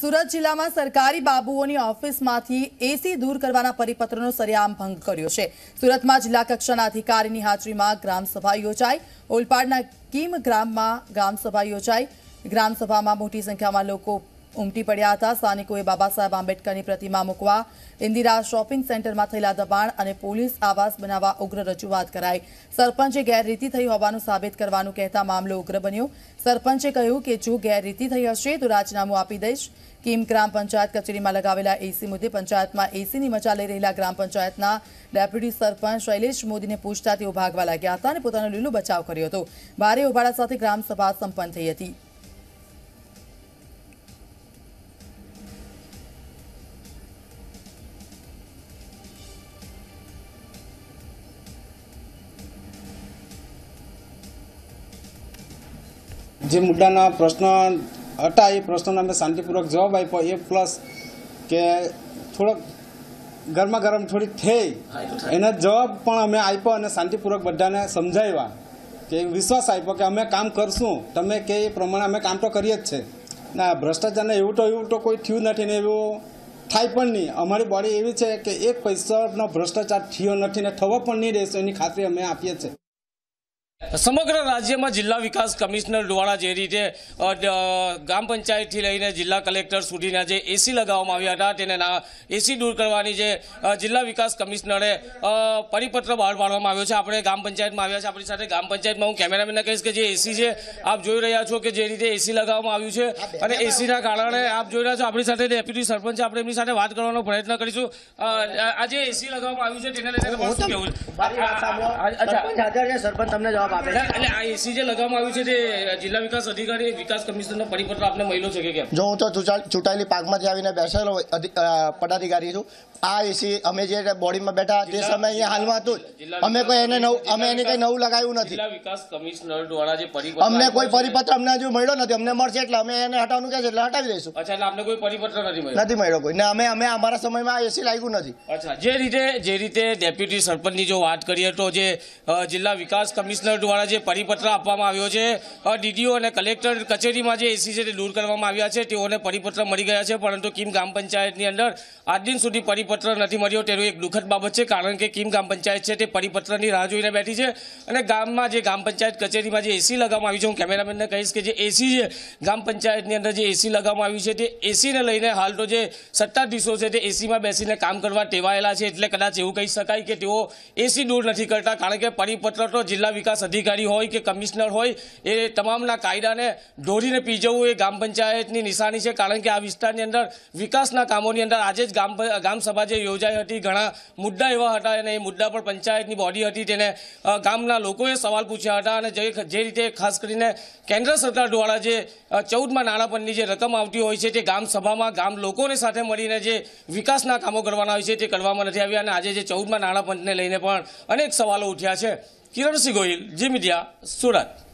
સુરત જિલ્લામાં સરકારી બાબુઓની ઓફિસમાંથી એસી દૂર કરવાના પરિપત્રનો સરેઆમ ભંગ કર્યો છે સુરતમાં જિલ્લા કક્ષાના અધિકારીની હાજરીમાં ગ્રામસભા યોજાઈ ઓલપાડના કીમ ગ્રામમાં ગ્રામસભા યોજાઈ ગ્રામસભામાં મોટી સંખ્યામાં લોકો ઉમટી પડ્યા હતા સ્થાનિકોએ બાબા સાહેબ આંબેડકરની પ્રતિમા મૂકવા ઇન્દિરા શોપિંગ સેન્ટરમાં થયેલા દબાણ અને પોલીસ આવાસ બનાવવા ઉગ્ર રજૂઆત કરાઈ સરપંચે ગેરરીતિ થઈ હોવાનું સાબિત કરવાનું કહેતા મામલો ઉગ્ર બન્યો સરપંચે કહ્યું કે જો ગેરરીતિ થઈ હશે તો રાજીનામું આપી દઈશ કિમ ગ્રામ પંચાયત કચેરીમાં લગાવેલા એસી મુદ્દે પંચાયતમાં એસીની મજા લઈ રહેલા ગ્રામ પંચાયતના ડેપ્યુટી સરપંચ શૈલેષ મોદીને પૂછતા તેઓ ભાગવા લાગ્યા હતા અને પોતાનો લીલો બચાવ કર્યો હતો ભારે ઉભાડા સાથે ગ્રામસભા સંપન્ન થઈ હતી જે મુદ્દાના પ્રશ્ન હતા એ પ્રશ્નોના અમે શાંતિપૂર્વક જવાબ આપ્યો એ પ્લસ કે થોડોક ગરમા ગરમ થોડી થઈ એનો જવાબ પણ અમે આપ્યો અને શાંતિપૂર્વક બધાને સમજાવ્યા કે વિશ્વાસ આપ્યો કે અમે કામ કરશું તમે કે એ પ્રમાણે અમે કામ તો કરીએ જ છે ના ભ્રષ્ટાચારને એવું તો એવું તો કોઈ થયું નથી ને એવું થાય પણ નહીં અમારી બોડી એવી છે કે એક પૈસાનો ભ્રષ્ટાચાર થયો નથી ને થવો પણ નહીં રહેશે એની ખાતરી અમે આપીએ છીએ સમગ્ર રાજ્યમાં જિલ્લા વિકાસ કમિશનર દ્વારા જે રીતે ગ્રામ પંચાયતથી લઈને જિલ્લા કલેક્ટર સુધીના જે એસી લગાવવામાં આવ્યા હતા તેને એસી દૂર કરવાની જે જિલ્લા વિકાસ કમિશનરે પરિપત્ર બહાર પાડવામાં આવ્યો છે આપણે ગ્રામ પંચાયતમાં આવ્યા છે આપણી સાથે ગ્રામ પંચાયતમાં હું કેમેરામેનને કહીશ કે જે એસી છે આપ જોઈ રહ્યા છો કે જે રીતે એસી લગાવવામાં આવ્યું છે અને એસીના કારણે આપ જોઈ રહ્યા છો આપણી સાથે ડેપ્યુટી સરપંચ આપણે એમની સાથે વાત કરવાનો પ્રયત્ન કરીશું આ જે એસી લગાવવામાં આવ્યું છે તેને લઈને અચ્છા સરપંચ તમને જવાબ જવાબ આપે છે એટલે આ એસી જે લગાવવામાં આવ્યું છે તે જિલ્લા વિકાસ અધિકારી વિકાસ કમિશનરનો પરિપત્ર આપને મળ્યો છે કે કેમ જો હું તો ચૂંટાયેલી પાકમાંથી આવીને બેસેલો પદાધિકારી છું આ એસી અમે જે બોડીમાં બેઠા તે સમય અહીંયા હાલમાં હતું અમે કોઈ એને નવું અમે એને કંઈ નવું લગાવ્યું નથી વિકાસ કમિશનર દ્વારા જે પરિપત્ર અમને કોઈ પરિપત્ર અમને હજુ મળ્યો નથી અમને મળશે એટલે અમે એને હટાવવાનું કહે છે એટલે હટાવી દઈશું અચ્છા એટલે અમને કોઈ પરિપત્ર નથી મળ્યો નથી મળ્યો કોઈ ને અમે અમે અમારા સમયમાં આ એસી લાગ્યું નથી અચ્છા જે રીતે જે રીતે ડેપ્યુટી સરપંચની જો વાત કરીએ તો જે જિલ્લા વિકાસ કમિશનર કલેક્ટર દ્વારા જે પરિપત્ર આપવામાં આવ્યો છે ડીડીઓ અને કલેક્ટર કચેરીમાં જે એસીજેટી દૂર કરવામાં આવ્યા છે તેઓને પરિપત્ર મળી ગયા છે પરંતુ કિમ ગામ પંચાયતની અંદર આજ દિન સુધી પરિપત્ર નથી મળ્યો તેનું એક દુઃખદ બાબત છે કારણ કે કિમ ગામ પંચાયત છે તે પરિપત્રની રાહ જોઈને બેઠી છે અને ગામમાં જે ગ્રામ પંચાયત કચેરીમાં જે એસી લગાવવામાં આવી છે હું કેમેરામેનને કહીશ કે જે એસી છે ગ્રામ પંચાયતની અંદર જે એસી લગાવવામાં આવ્યું છે તે એસીને લઈને હાલ તો જે સત્તાધીશો છે તે એસીમાં બેસીને કામ કરવા ટેવાયેલા છે એટલે કદાચ એવું કહી શકાય કે તેઓ એસી દૂર નથી કરતા કારણ કે પરિપત્ર તો જિલ્લા વિકાસ અધિકારી હોય કે કમિશનર હોય એ તમામના કાયદાને દોરીને પીજવું એ ગ્રામ પંચાયતની નિશાની છે કારણ કે આ વિસ્તારની અંદર વિકાસના કામોની અંદર આજે જ ગામ ગ્રામસભા જે યોજાઈ હતી ઘણા મુદ્દા એવા હતા અને એ મુદ્દા પર પંચાયતની બોડી હતી તેને ગામના લોકોએ સવાલ પૂછ્યા હતા અને જે રીતે ખાસ કરીને કેન્દ્ર સરકાર દ્વારા જે ચૌદમાં નાણાપંચની જે રકમ આવતી હોય છે તે ગ્રામ ગામ લોકોને સાથે મળીને જે વિકાસના કામો કરવાના હોય છે તે કરવામાં નથી આવ્યા અને આજે જે ચૌદમાં નાણાપંચને લઈને પણ અનેક સવાલો ઉઠ્યા છે किरण सिगोहिल जी मीडिया सूरत